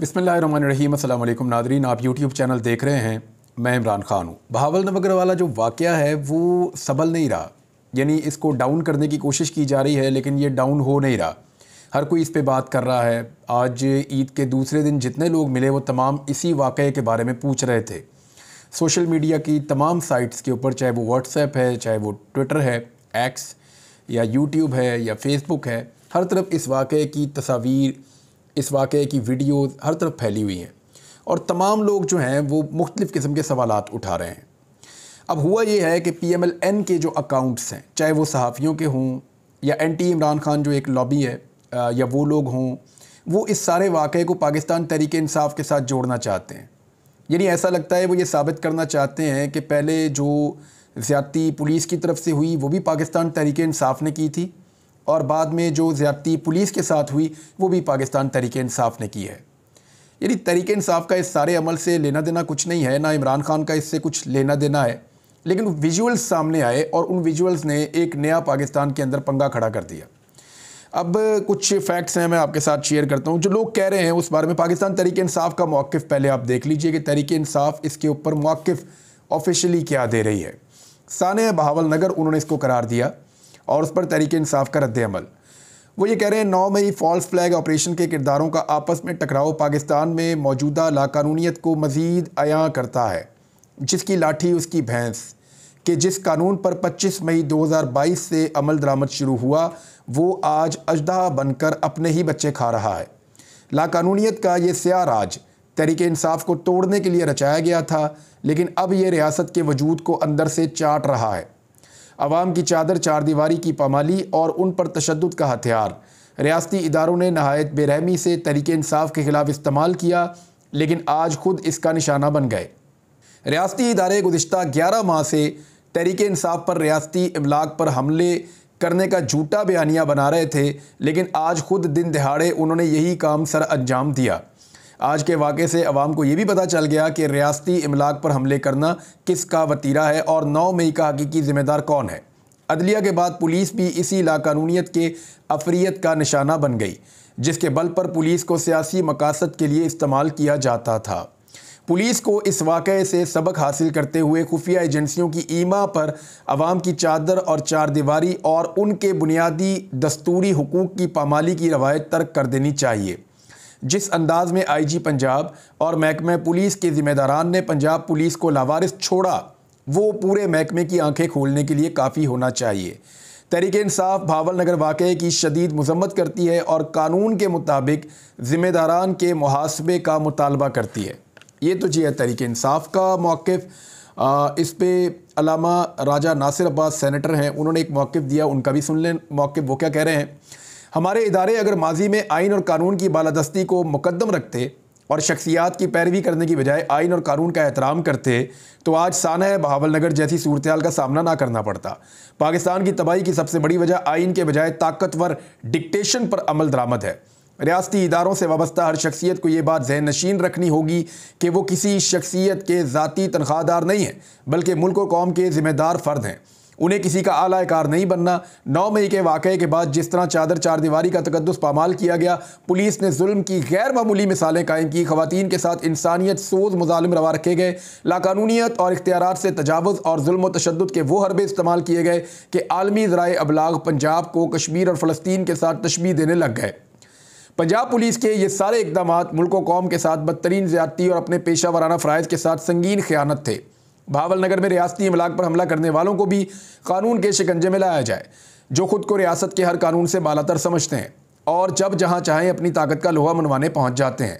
बिसमीम नादरीन आप YouTube channel देख रहे हैं मैं इमरान खान हूँ बहावल नगर वाला जो वाक़ है वो सबल नहीं रहा यानी इसको डाउन करने की कोशिश की जा रही है लेकिन ये डाउन हो नहीं रहा हर कोई इस पे बात कर रहा है आज ईद के दूसरे दिन जितने लोग मिले वो तमाम इसी वाक़े के बारे में पूछ रहे थे सोशल मीडिया की तमाम साइट्स के ऊपर चाहे वो व्हाट्सएप है चाहे वो ट्विटर है एक्स या यूट्यूब है या फेसबुक है हर तरफ इस वाक़े की तस्वीर इस वाक़े की वीडियो हर तरफ फैली हुई हैं और तमाम लोग जो हैं वो मुख्तफ़ किस्म के सवाल उठा रहे हैं अब हुआ ये है कि पी एम एल एन के जो अकाउंट्स हैं चाहे वो सहाफ़ियों के हों या एन टी इमरान खान जो एक लॉबी है या वो लोग हों वो इस सारे वाक़े को पाकिस्तान तहरीक इंसाफ के साथ जोड़ना चाहते हैं यानी ऐसा लगता है वो ये साबित करना चाहते हैं कि पहले जो ज़्यादती पुलिस की तरफ से हुई वो भी पाकिस्तान तहरीक इंसाफ ने की थी और बाद में जो ज़्यादती पुलिस के साथ हुई वो भी पाकिस्तान तरीके इंसाफ ने की है यानी तरीके इंसाफ का इस सारे अमल से लेना देना कुछ नहीं है ना इमरान खान का इससे कुछ लेना देना है लेकिन विजुअल्स सामने आए और उन विजुअल्स ने एक नया पाकिस्तान के अंदर पंगा खड़ा कर दिया अब कुछ फैक्ट्स हैं मैं आपके साथ शेयर करता हूँ जो लोग कह रहे हैं उस बारे में पाकिस्तान तरीके इंसाफ का मौक़ पहले आप देख लीजिए कि तरीके इंसाफ इसके ऊपर मौक़ ऑफिशली क्या दे रही है सान बहावल नगर उन्होंने इसको करार दिया और उस पर तहरीक इंसाफ का रद्दमल वो ये कह रहे हैं नौ मई फॉल्स फ्लैग ऑपरेशन के किरदारों का आपस में टकराव पाकिस्तान में मौजूदा लाकानूनीत को मज़ीद अया करता है जिसकी लाठी उसकी भैंस के जिस कानून पर 25 मई 2022 से अमल दरामद शुरू हुआ वो आज अजदा बनकर अपने ही बच्चे खा रहा है लाकानूनीत का ये स्या राज तहरीक इंसाफ को तोड़ने के लिए रचाया गया था लेकिन अब ये रियासत के वजूद को अंदर से चाट रहा है अवाम की चादर चार दीवारी की पमाली और उन पर तशद का हथियार रियासती इदारों ने नहायत बेरहमी से तरीके इंसाफ के ख़िलाफ़ इस्तेमाल किया लेकिन आज खुद इसका निशाना बन गए रियाती इदारे गुज्त ग्यारह माह से तहरीक इंसाफ पर रियाती इमलाक पर हमले करने का झूठा बयानिया बना रहे थे लेकिन आज खुद दिन दिहाड़े उन्होंने यही काम सर अंजाम दिया आज के वाक़े से आवाम को ये भी पता चल गया कि रियासती इमलाक पर हमले करना किसका वतीरा है और नौ मई का हकीकी ज़िम्मेदार कौन है अदलिया के बाद पुलिस भी इसी लाकानूनीत के अफरीत का निशाना बन गई जिसके बल पर पुलिस को सियासी मकासद के लिए इस्तेमाल किया जाता था पुलिस को इस वाक़े से सबक हासिल करते हुए खुफिया एजेंसियों की ईमा पर आवाम की चादर और चार दीवारी और उनके बुनियादी दस्तूरी हकूक़ की पामाली की रवायत तर्क कर देनी चाहिए जिस अंदाज में आईजी पंजाब और महकमे पुलिस के ज़िम्मेदारान ने पंजाब पुलिस को लावारिस छोड़ा वो पूरे महकमे की आंखें खोलने के लिए काफ़ी होना चाहिए तहरीक इंसाफ भावल नगर वाक़े की शदीद मजम्मत करती है और कानून के मुताबिक ज़िम्मेदारान के मुहासबे का मुतालबा करती है ये तो जी है तहरीक इंसाफ का मौक़ इस पर अलामा राजा नासिर अब्बास सैनिटर हैं उन्होंने एक मौक़ दिया उनका भी सुन लें मौक़ वो क्या कह रहे हैं हमारे इदारे अगर माजी में आइन और कानून की बालादस्ती को मुकदम रखते और शख्सियात की पैरवी करने की बजाय आइन और कानून का एहतराम करते तो आज सानह बहावल नगर जैसी सूरत का सामना ना करना पड़ता पाकिस्तान की तबाही की सबसे बड़ी वजह आइन के बजाय ताकतवर डिक्टेशन पर अमल दरामद है रियाती इदारों से वाबस्ता हर शख्सियत को ये बात जहन नशीन रखनी होगी कि वो किसी शख्सियत के ज़ाती तनख्वाहदार नहीं है बल्कि मुल्क और कौम के ज़िम्मेदार फ़र्द हैं उन्हें किसी का आलाकार नहीं बनना नौ मई के वाक़े के बाद जिस तरह चादर चार दीवारी का तकदस पामाल किया गया पुलिस ने जुल्म की गैर मामूली मिसालें कायम की खवतान के साथ इंसानियत सोज मुजालम रवा रखे गए लाकानूनीत और इख्तियार से तजावज़ और जुल्म तशद के वो हरबे इस्तेमाल किए गए कि आलमी ज़रा अबलाग पंजाब को कश्मीर और फ़लस्तीन के साथ तशबी देने लग गए पंजाब पुलिस के ये सारे इकदाम मुल्क कौम के साथ बदतरीन ज्यादती और अपने पेशा वाराना फ़रज़ के साथ संगीन ख्यानत थे भावलनगर में रियासती इमलाक पर हमला करने वालों को भी कानून के शिकंजे में लाया जाए जो खुद को रियासत के हर कानून से बालातर समझते हैं और जब जहां चाहें अपनी ताकत का लोहा मनवाने पहुंच जाते हैं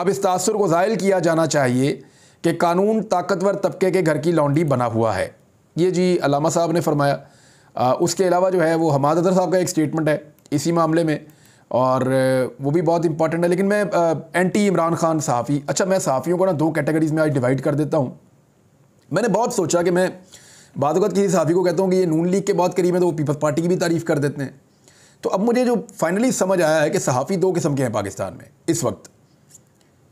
अब इस तासर को ज़ायल किया जाना चाहिए कि कानून ताकतवर तबके के घर की लौंडी बना हुआ है ये जी अलामा साहब ने फरमाया उसके अलावा जो है वो हमाद अदर साहब का एक स्टेटमेंट है इसी मामले में और वो भी बहुत इंपॉर्टेंट है लेकिन मैं एंटी इमरान खान सहाफ़ी अच्छा मैं सहाफ़ियों को ना दो कैटेगरीज़ में आज डिवाइड कर देता हूँ मैंने बहुत सोचा कि मैं बाद किसी साफी को कहता हूँ कि ये नून लीग के बहुत करीब है तो वो पीपल्स पार्टी की भी तारीफ़ कर देते हैं तो अब मुझे जो फाइनली समझ आया है कि सहाफ़ी दो किस्म के हैं पाकिस्तान में इस वक्त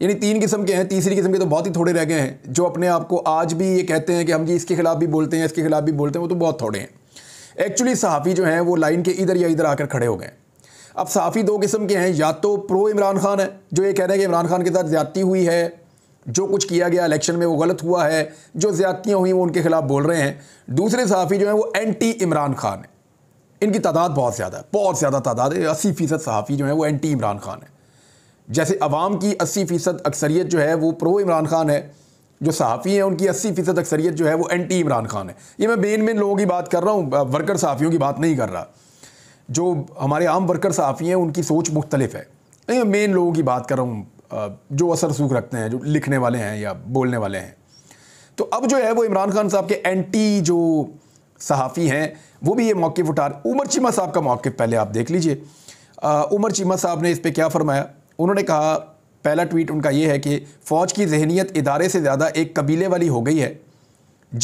यानी तीन किस्म के हैं तीसरी किस्म के तो बहुत ही थोड़े रह गए हैं जो अपने आप को आज भी ये कहते हैं कि हम जी इसके खिलाफ भी बोलते हैं इसके खिलाफ भी बोलते हैं वो तो बहुत थोड़े हैं एक्चुअली सहाफ़ी जो हैं वो लाइन के इधर या इधर आकर खड़े हो गए अब सहाफ़ी दो किस्म के हैं या तो प्रो इमरान खान है जो ये कह रहे हैं कि इमरान खान के साथ ज़्यादती हुई है जो कुछ किया गया इलेक्शन में वो गलत हुआ है जो ज़्यादतियाँ हुई वो उनके ख़िलाफ़ बोल रहे हैं दूसरे सहाफ़ी जो हैं वो एंटी इमरान खान हैं इनकी तादाद बहुत ज़्यादा है बहुत ज़्यादा तादाद है अस्सी फ़ीसद सहाफ़ी जो है वो एंटी इमरान खान है जैसे अवाम की अस्सी फ़ीसद अक्सरियत जो है वो प्रो इमरान खान है जो सहाफ़ी हैं उनकी अस्सी फ़ीसद अक्सरियत जो है वो एंटी इमरान खान है ये मैं बेन बेन लोगों की बात कर रहा हूँ वर्कर सहाफ़ियों की बात नहीं कर रहा जो हमारे आम वर्कर सहाफ़ी हैं उनकी सोच मुख्तलिफ है मैं मेन लोगों की बात कर रहा हूँ जो असर सूख रखते हैं जो लिखने वाले हैं या बोलने वाले हैं तो अब जो है वो इमरान खान साहब के एंटी जो सहाफ़ी हैं वो भी ये मौक़ उठा उमर चीमा साहब का मौक़ पहले आप देख लीजिए उमर चीमा साहब ने इस पर क्या फ़रमाया उन्होंने कहा पहला ट्वीट उनका ये है कि फ़ौज की जहनीत इदारे से ज़्यादा एक कबीले वाली हो गई है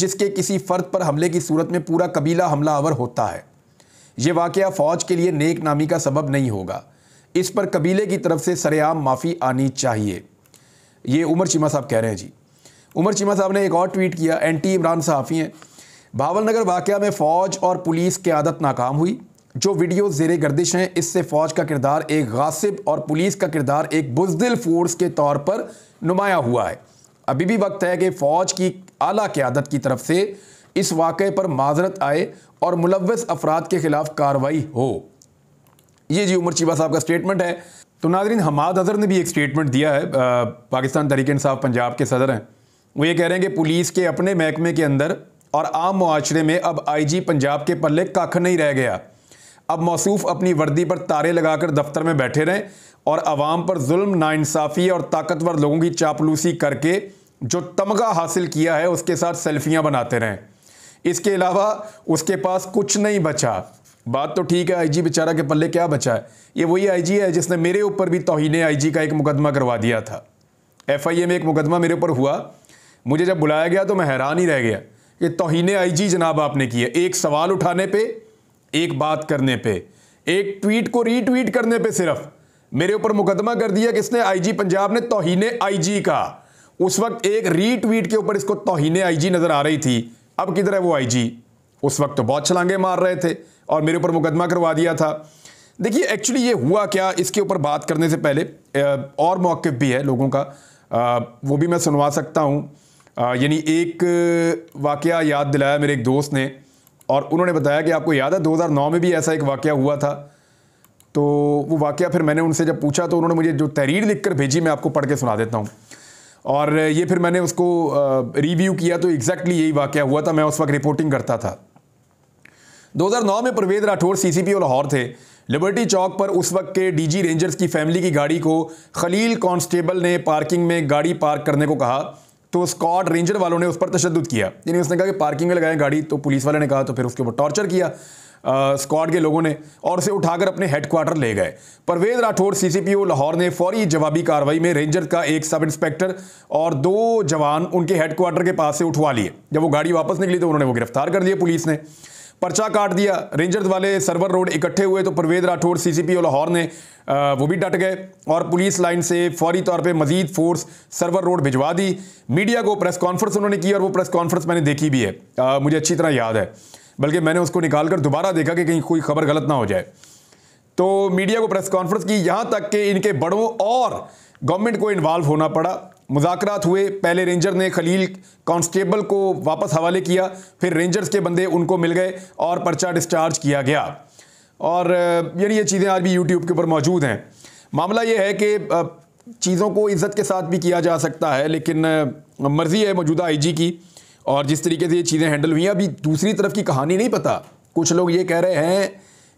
जिसके किसी फ़र्द पर हमले की सूरत में पूरा कबीला हमला आवर होता है ये वाक़ फ़ौज के लिए नेक नामी का सबब नहीं होगा इस पर कबीले की तरफ से सरेआम माफ़ी आनी चाहिए ये उमर चीमा साहब कह रहे हैं जी उमर चीमा साहब ने एक और ट्वीट किया एंटी इमरान सहाफ़ी हैं भावलनगर वाक़ में फ़ौज और पुलिस की आदत नाकाम हुई जो वीडियो जेर गर्दिश हैं इससे फ़ौज का किरदार एक गासिब और पुलिस का किरदार एक बुजदिल फोर्स के तौर पर नुमाया हुआ है अभी भी वक्त है कि फ़ौज की आला क़्यादत की तरफ से इस वाक़े पर माजरत आए और मुलवस अफराद के ख़िलाफ़ कार्रवाई हो ये जी उमर चीबा साहब का स्टेटमेंट है तो नाजरीन हमाद अजहर ने भी एक स्टेटमेंट दिया है आ, पाकिस्तान तरीक साहब पंजाब के सदर हैं वो ये कह रहे हैं कि पुलिस के अपने महकमे के अंदर और आम मुआरे में अब आई जी पंजाब के पल्ले कख नहीं रह गया अब मौसूफ अपनी वर्दी पर तारे लगाकर दफ्तर में बैठे रहें और आवाम पर जुल्म नाानसाफ़ी और ताकतवर लोगों की चापलूसी करके जो तमगा हासिल किया है उसके साथ सेल्फियाँ बनाते रहें इसके अलावा उसके पास कुछ नहीं बचा बात तो ठीक है आईजी बेचारा के पल्ले क्या बचा है ये वही आईजी है जिसने मेरे ऊपर भी तोहने आईजी का एक मुकदमा करवा दिया था एफआईए में एक मुकदमा मेरे ऊपर हुआ मुझे जब बुलाया गया तो मैं हैरान ही रह गया कि तोहिने आईजी जनाब आपने की है एक सवाल उठाने पे एक बात करने पे एक ट्वीट को रीट्वीट करने पे सिर्फ मेरे ऊपर मुकदमा कर दिया किसने आई पंजाब ने तोहिने आई का उस वक्त एक रीट्वीट के ऊपर इसको तोहिने आई नजर आ रही थी अब किधर है वो आई उस वक्त तो बहुत छलांगे मार रहे थे और मेरे ऊपर मुकदमा करवा दिया था देखिए एक्चुअली ये हुआ क्या इसके ऊपर बात करने से पहले और मौक़ भी है लोगों का वो भी मैं सुनवा सकता हूँ यानी एक वाक़ याद दिलाया मेरे एक दोस्त ने और उन्होंने बताया कि आपको याद है 2009 में भी ऐसा एक वाक़ हुआ था तो वो वाक़ फिर मैंने उनसे जब पूछा तो उन्होंने मुझे जो तहरीर लिख कर भेजी मैं आपको पढ़ के सुना देता हूँ और ये फिर मैंने उसको रिव्यू किया तो एग्जैक्टली यही वाक़ हुआ था मैं उस वक्त रिपोर्टिंग करता था 2009 में प्रवेद राठौर सीसीपीओ लाहौर थे लिबर्टी चौक पर उस वक्त के डीजी रेंजर्स की फैमिली की गाड़ी को खलील कांस्टेबल ने पार्किंग में गाड़ी पार्क करने को कहा तो स्कॉट रेंजर वालों ने उस पर तशद किया यानी उसने कहा कि पार्किंग में लगाएं गाड़ी तो पुलिस वाले ने कहा तो फिर उसके ऊपर टॉर्चर किया स्कॉट के लोगों ने और उसे उठाकर अपने हेडक्वार्टर ले गए परवेज राठौर सीसीपीओ लाहौर ने फौरी जवाबी कार्रवाई में रेंजर का एक सब इंस्पेक्टर और दो जवान उनके हेडक्वार्टर के पास से उठवा लिए जब वो गाड़ी वापस निकली तो उन्होंने वो गिरफ्तार कर लिया पुलिस ने पर्चा काट दिया रेंजर्स वाले सर्वर रोड इकट्ठे हुए तो परवेज राठौर पी और लाहौर ने वो भी डट गए और पुलिस लाइन से फौरी तौर पे मजीद फोर्स सर्वर रोड भिजवा दी मीडिया को प्रेस कॉन्फ्रेंस उन्होंने की और वो प्रेस कॉन्फ्रेंस मैंने देखी भी है आ, मुझे अच्छी तरह याद है बल्कि मैंने उसको निकाल कर दोबारा देखा कि कहीं कोई खबर गलत ना हो जाए तो मीडिया को प्रेस कॉन्फ्रेंस की यहाँ तक कि इनके बड़ों और गवर्नमेंट को इन्वॉल्व होना पड़ा मुजाकर हुए पहले रेंजर ने खलील कांस्टेबल को वापस हवाले किया फिर रेंजर्स के बंदे उनको मिल गए और पर्चा डिस्चार्ज किया गया और यानी ये चीज़ें आज भी यूट्यूब के ऊपर मौजूद हैं मामला ये है कि चीज़ों को इज़्ज़त के साथ भी किया जा सकता है लेकिन मर्ज़ी है मौजूदा आईजी की और जिस तरीके से ये चीज़ें हैंडल हुई हैं अभी दूसरी तरफ की कहानी नहीं पता कुछ लोग ये कह रहे हैं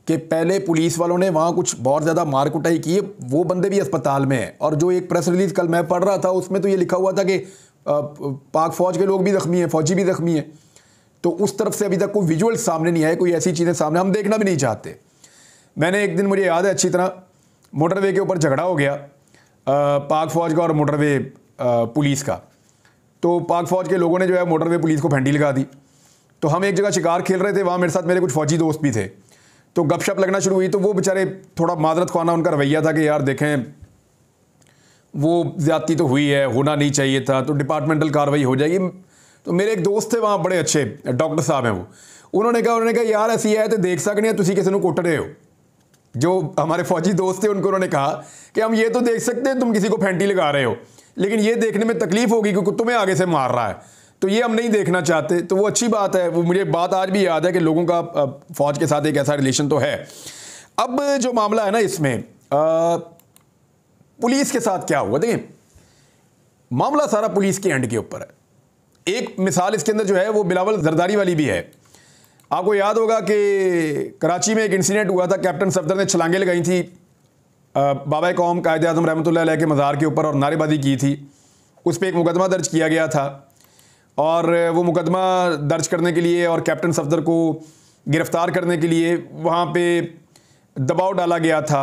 कि पहले पुलिस वालों ने वहाँ कुछ बहुत ज़्यादा मार कुटाई की है वो बंदे भी अस्पताल में हैं और जो एक प्रेस रिलीज कल मैं पढ़ रहा था उसमें तो ये लिखा हुआ था कि पाक फौज के लोग भी ज़ख्मी हैं फौजी भी ज़ख्मी हैं तो उस तरफ से अभी तक कोई विजुअल सामने नहीं आए कोई ऐसी चीज़ें सामने हम देखना भी नहीं चाहते मैंने एक दिन मुझे याद है अच्छी तरह मोटरवे के ऊपर झगड़ा हो गया पाक फौज का और मोटरवे पुलिस का तो पाक फौज के लोगों ने जो है मोटरवे पुलिस को फेंडी लगा दी तो हम एक जगह शिकार खेल रहे थे वहाँ मेरे साथ मेरे कुछ फौजी दोस्त भी थे तो गपशप लगना शुरू हुई तो वो बेचारे थोड़ा मादरत खाना उनका रवैया था कि यार देखें वो ज़्यादती तो हुई है होना नहीं चाहिए था तो डिपार्टमेंटल कार्रवाई हो जाएगी तो मेरे एक दोस्त थे वहाँ बड़े अच्छे डॉक्टर साहब हैं वो उन्होंने कहा उन्होंने कहा यार ऐसी है तो देख सकने तुम किसी को कुट रहे हो जो हमारे फौजी दोस्त थे उनको उन्होंने कहा कि हम ये तो देख सकते हैं तुम किसी को फेंटी लगा रहे हो लेकिन ये देखने में तकलीफ होगी क्योंकि तुम्हें आगे से मार रहा है तो ये हम नहीं देखना चाहते तो वो अच्छी बात है वो मुझे बात आज भी याद है कि लोगों का फ़ौज के साथ एक ऐसा रिलेशन तो है अब जो मामला है ना इसमें पुलिस के साथ क्या हुआ देखिए मामला सारा पुलिस के एंड के ऊपर है एक मिसाल इसके अंदर जो है वो बिलावल जरदारी वाली भी है आपको याद होगा कि कराची में एक इंसिडेंट हुआ था कैप्टन सफदर ने छलांगे लगाई थी बाबा कौम कायद अजम रहमत के मज़ार के ऊपर और नारेबाजी की थी उस पर एक मुकदमा दर्ज किया गया था और वो मुकदमा दर्ज करने के लिए और कैप्टन सफदर को गिरफ़्तार करने के लिए वहाँ पे दबाव डाला गया था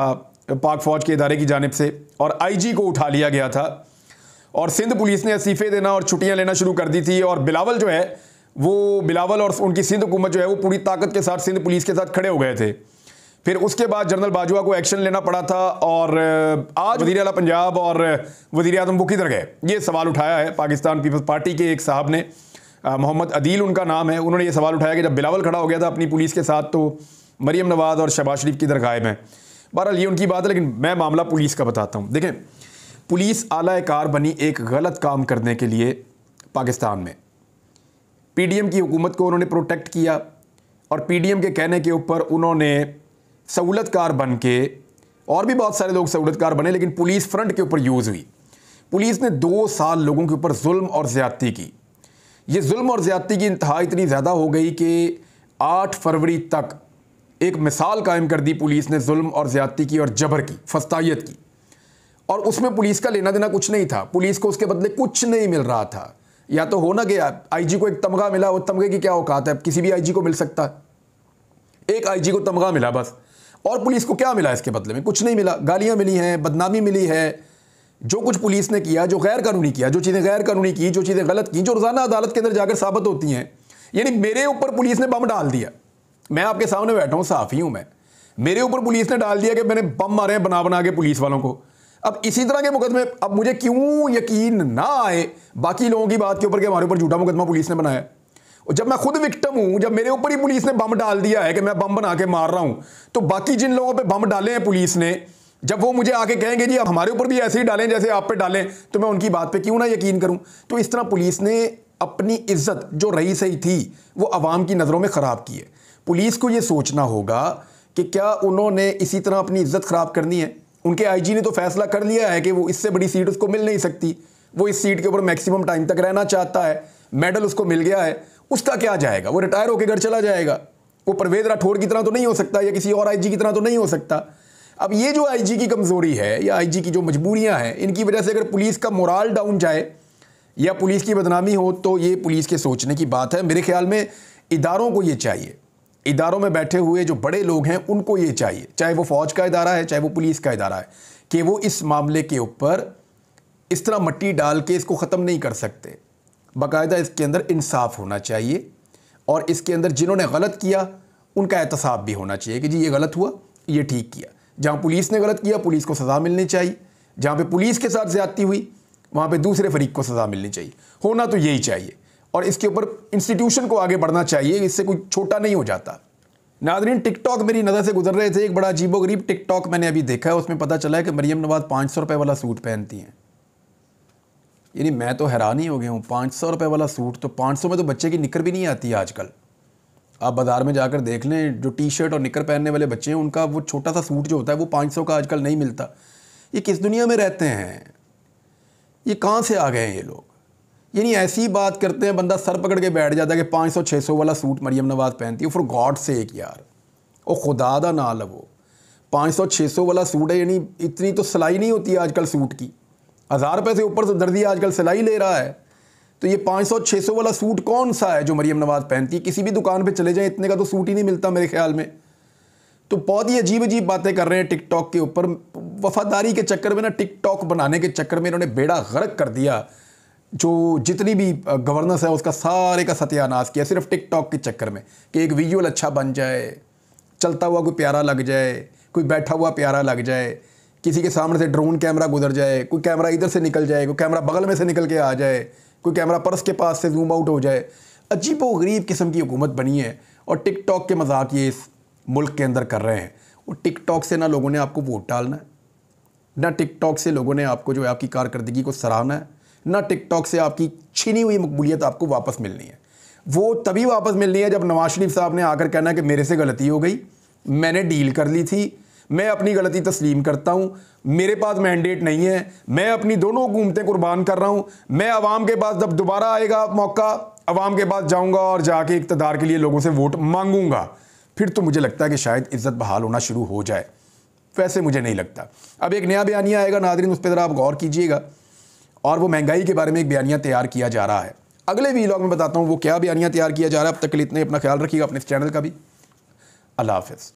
पाक फ़ौज के इदारे की जानब से और आईजी को उठा लिया गया था और सिंध पुलिस ने इस्तीफ़े देना और छुट्टियाँ लेना शुरू कर दी थी और बिलावल जो है वो बिलावल और उनकी सिंध हुकूमत जो है वो पूरी ताकत के साथ सिंध पुलिस के साथ खड़े हो गए थे फिर उसके बाद जनरल बाजवा को एक्शन लेना पड़ा था और आज वजीर अला पंजाब और वजीर अजम वो किधर गए ये सवाल उठाया है पाकिस्तान पीपल्स पार्टी के एक साहब ने मोहम्मद अदील उनका नाम है उन्होंने ये सवाल उठाया कि जब बिलावल खड़ा हो गया था अपनी पुलिस के साथ तो मरीम नवाज और शबाज शरीफ किधर गायब हैं बहरहाल ये उनकी बात है लेकिन मैं मामला पुलिस का बताता हूँ देखें पुलिस आला कार बनी एक गलत काम करने के लिए पाकिस्तान में पीडीएम की हुकूमत को उन्होंने प्रोटेक्ट किया और पीडीएम के कहने के ऊपर उन्होंने सहूलतकार बन के और भी बहुत सारे लोग सहूलतकार बने लेकिन पुलिस फ्रंट के ऊपर यूज़ हुई पुलिस ने दो साल लोगों के ऊपर जुल्म और ज़्यादती की ये जुल्म और ज़्यादती की इंतहा इतनी ज़्यादा हो गई कि आठ फरवरी तक एक मिसाल कायम कर दी पुलिस ने जुल्म और ज़्यादती की और जबर की फस्तायत की और उसमें पुलिस का लेना देना कुछ नहीं था पुलिस को उसके बदले कुछ नहीं मिल रहा था या तो हो ना गया आईजी को एक तमगा मिला वो तमगे की क्या औकात है किसी भी आईजी को मिल सकता है एक आईजी को तमगा मिला बस और पुलिस को क्या मिला इसके बदले में कुछ नहीं मिला गालियाँ मिली हैं बदनामी मिली है जो कुछ पुलिस ने किया जो गैर कानूनी किया जो चीज़ें गैर कानूनी की जो चीज़ें गलत की जो रोज़ाना अदालत के अंदर जाकर साबित होती हैं यानी मेरे ऊपर पुलिस ने बम डाल दिया मैं आपके सामने बैठा हूँ साफ ही हूँ मैं मेरे ऊपर पुलिस ने डाल दिया कि मैंने बम मारे हैं बना बना के पुलिस वालों को अब इसी तरह के मुकदमे अब मुझे क्यों यकीन ना आए बाकी लोगों की बात के ऊपर कि हमारे ऊपर झूठा मुकदमा पुलिस ने बनाया और जब मैं खुद विक्टम हूं जब मेरे ऊपर ही पुलिस ने बम डाल दिया है कि मैं बम बना के मार रहा हूं तो बाकी जिन लोगों पे बम डाले हैं पुलिस ने जब वो मुझे आके कहेंगे जी आप हमारे ऊपर भी ऐसे ही डालें जैसे आप पे डालें तो मैं उनकी बात पे क्यों ना यकीन करूं तो इस तरह पुलिस ने अपनी इज्जत जो रही सही थी वो आवाम की नज़रों में ख़राब की है पुलिस को ये सोचना होगा कि क्या उन्होंने इसी तरह अपनी इज्जत ख़राब करनी है उनके आईजी ने तो फैसला कर लिया है कि वो इससे बड़ी सीट उसको मिल नहीं सकती वो इस सीट के ऊपर मैक्सिमम टाइम तक रहना चाहता है मेडल उसको मिल गया है उसका क्या जाएगा वो रिटायर होकर घर चला जाएगा वो परवेज राठौड़ की तरह तो नहीं हो सकता या किसी और आईजी की तरह तो नहीं हो सकता अब ये जो आईजी की कमज़ोरी है या आईजी की जो मजबूरियां हैं इनकी वजह से अगर पुलिस का मोराल डाउन जाए या पुलिस की बदनामी हो तो ये पुलिस के सोचने की बात है मेरे ख्याल में इदारों को ये चाहिए इदारों में बैठे हुए जो बड़े लोग हैं उनको ये चाहिए चाहे वो फ़ौज का इदारा है चाहे वो पुलिस का इदारा है कि वो इस मामले के ऊपर इस तरह मट्टी डाल के इसको ख़त्म नहीं कर सकते बाकायदा इसके अंदर इंसाफ होना चाहिए और इसके अंदर जिन्होंने गलत किया उनका एहतसाब भी होना चाहिए कि जी ये गलत हुआ ये ठीक किया जहाँ पुलिस ने गलत किया पुलिस को सज़ा मिलनी चाहिए जहाँ पे पुलिस के साथ ज़्यादती हुई वहाँ पे दूसरे फरीक को सज़ा मिलनी चाहिए होना तो यही चाहिए और इसके ऊपर इंस्टीट्यूशन को आगे बढ़ना चाहिए इससे कोई छोटा नहीं हो जाता नाजरीन टिकटॉक मेरी नज़र से गुजर रहे थे एक बड़ा अजीबो गरीब टिकटॉक मैंने अभी देखा है उसमें पता चला है कि मरीम नवाज पाँच सौ रुपये वाला सूट पहनती हैं यानी मैं तो हैरान ही हो गया हूँ पाँच सौ रुपये वाला सूट तो पाँच सौ में तो बच्चे की निकर भी नहीं आती है आजकल आप बाज़ार में जाकर देख लें जो टी शर्ट और निकर पहनने वाले बच्चे हैं उनका वो छोटा सा सूट जो होता है वो पाँच सौ का आजकल नहीं मिलता ये किस दुनिया में रहते हैं ये कहाँ से आ गए हैं ये लोग यानी ऐसी बात करते हैं बंदा सर पकड़ के बैठ जाता है कि पाँच सौ छः सौ वाला सूट मरियम नवाज़ पहनती है फॉर गॉड से एक यार वो खुदा दा ना लवो पाँच सौ छः सौ वाला सूट है यानी इतनी तो सिलाई नहीं होती है आजकल सूट की हज़ार रुपये से ऊपर से तो दर्जी आजकल सिलाई ले रहा है तो ये 500 600 वाला सूट कौन सा है जो मरीम नवाज़ पहनती है किसी भी दुकान पे चले जाएं इतने का तो सूट ही नहीं मिलता मेरे ख्याल में तो बहुत ही अजीब अजीब बातें कर रहे हैं टिकटॉक के ऊपर वफादारी के चक्कर में ना टिकटॉक बनाने के चक्कर में इन्होंने बेड़ा गर्क कर दिया जो जितनी भी गवर्नेंस है उसका सारे का सत्यानाश किया सिर्फ टिकटॉक के चक्कर में कि एक विजुअल अच्छा बन जाए चलता हुआ कोई प्यारा लग जाए कोई बैठा हुआ प्यारा लग जाए किसी के सामने से ड्रोन कैमरा गुजर जाए कोई कैमरा इधर से निकल जाए कोई कैमरा बगल में से निकल के आ जाए कोई कैमरा पर्स के पास से जूम आउट हो जाए अजीब वरीब गरीब किस्म की हुकूमत बनी है और टिक टॉक के मजाक ये इस मुल्क के अंदर कर रहे हैं और टिक टॉक से ना लोगों ने आपको वोट डालना है ना टिक टॉक से लोगों ने आपको जो है आपकी कारकर्दगी को सराहना है ना टिक टॉक से आपकी छिनी हुई मकबूलियत आपको वापस मिलनी है वो तभी वापस मिलनी है जब नवाज शरीफ साहब ने आकर कहना है कि मेरे से गलती हो गई मैंने डील कर ली थी मैं अपनी गलती तस्लीम करता हूँ मेरे पास मैंडेट नहीं है मैं अपनी दोनों हुकूमतें कुर्बान कर रहा हूँ मैं आवाम के पास जब दोबारा आएगा मौका आवाम के पास जाऊँगा और जाके इकतदार के लिए लोगों से वोट मांगूंगा फिर तो मुझे लगता है कि शायद इज्जत बहाल होना शुरू हो जाए वैसे मुझे नहीं लगता अब एक नया बयानिया आएगा नादरीन उस पर ज़रा आप गौर कीजिएगा और वो महंगाई के बारे में एक बयानिया तैयार किया जा रहा है अगले वीलॉग में बताता हूँ वो क्या बयानिया तैयार किया जा रहा है अब तक के लिए इतने अपना ख्याल रखिएगा अपने इस चैनल का भी अल्लाह हाफ़